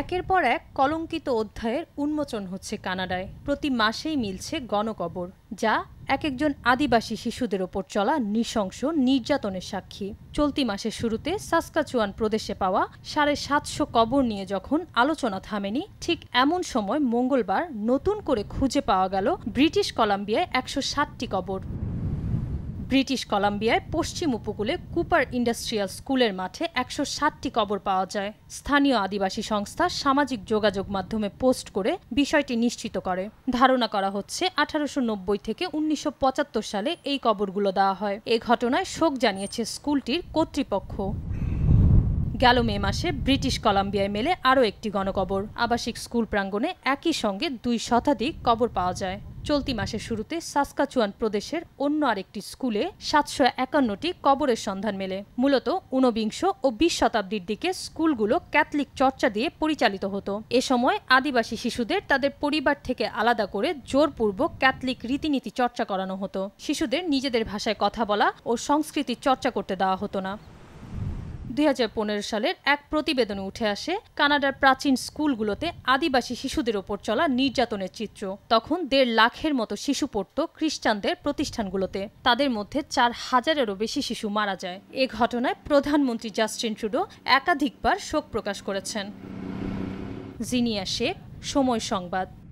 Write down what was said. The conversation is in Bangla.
একের পর এক কলঙ্কিত অধ্যায়ের উন্মোচন হচ্ছে কানাডায় প্রতি মাসেই মিলছে গণকবর যা এক একজন আদিবাসী শিশুদের ওপর চলা নৃশংস নির্যাতনের সাক্ষী চলতি মাসের শুরুতে সাসকাচুয়ান প্রদেশে পাওয়া সাড়ে সাতশো কবর নিয়ে যখন আলোচনা থামেনি ঠিক এমন সময় মঙ্গলবার নতুন করে খুঁজে পাওয়া গেল ব্রিটিশ কলাম্বিয়ায় একশো ষাটটি কবর ব্রিটিশ কলাম্বিয়ায় পশ্চিম উপকূলে কুপার ইন্ডাস্ট্রিয়াল স্কুলের মাঠে একশো ষাটটি কবর পাওয়া যায় স্থানীয় আদিবাসী সংস্থা সামাজিক যোগাযোগ মাধ্যমে পোস্ট করে বিষয়টি নিশ্চিত করে ধারণা করা হচ্ছে আঠারোশো নব্বই থেকে উনিশশো সালে এই কবরগুলো দেওয়া হয় এ ঘটনায় শোক জানিয়েছে স্কুলটির কর্তৃপক্ষ গেল মে মাসে ব্রিটিশ কলাম্বিয়ায় মেলে আরও একটি গণকবর আবাসিক স্কুল প্রাঙ্গণে একই সঙ্গে দুই শতাধিক কবর পাওয়া যায় চলতি মাসের শুরুতে সাসকাচুয়ান প্রদেশের অন্য আরেকটি স্কুলে সাতশো একান্নটি কবরের সন্ধান মেলে মূলত ঊনবিংশ ও বিশ শতাব্দীর দিকে স্কুলগুলো ক্যাথলিক চর্চা দিয়ে পরিচালিত হতো এ সময় আদিবাসী শিশুদের তাদের পরিবার থেকে আলাদা করে জোরপূর্বক ক্যাথলিক রীতিনীতি চর্চা করানো হতো শিশুদের নিজেদের ভাষায় কথা বলা ও সংস্কৃতি চর্চা করতে দেওয়া হতো না দুই সালের এক প্রতিবেদনে উঠে আসে কানাডার প্রাচীন স্কুলগুলোতে আদিবাসী শিশুদের ওপর চলা নির্যাতনের চিত্র তখন দেড় লাখের মতো শিশু পড়ত খ্রিস্টানদের প্রতিষ্ঠানগুলোতে তাদের মধ্যে চার হাজারেরও বেশি শিশু মারা যায় এ ঘটনায় প্রধানমন্ত্রী জাস্টিন ট্রুডো একাধিকবার শোক প্রকাশ করেছেন জিনিয়া শেখ সময় সংবাদ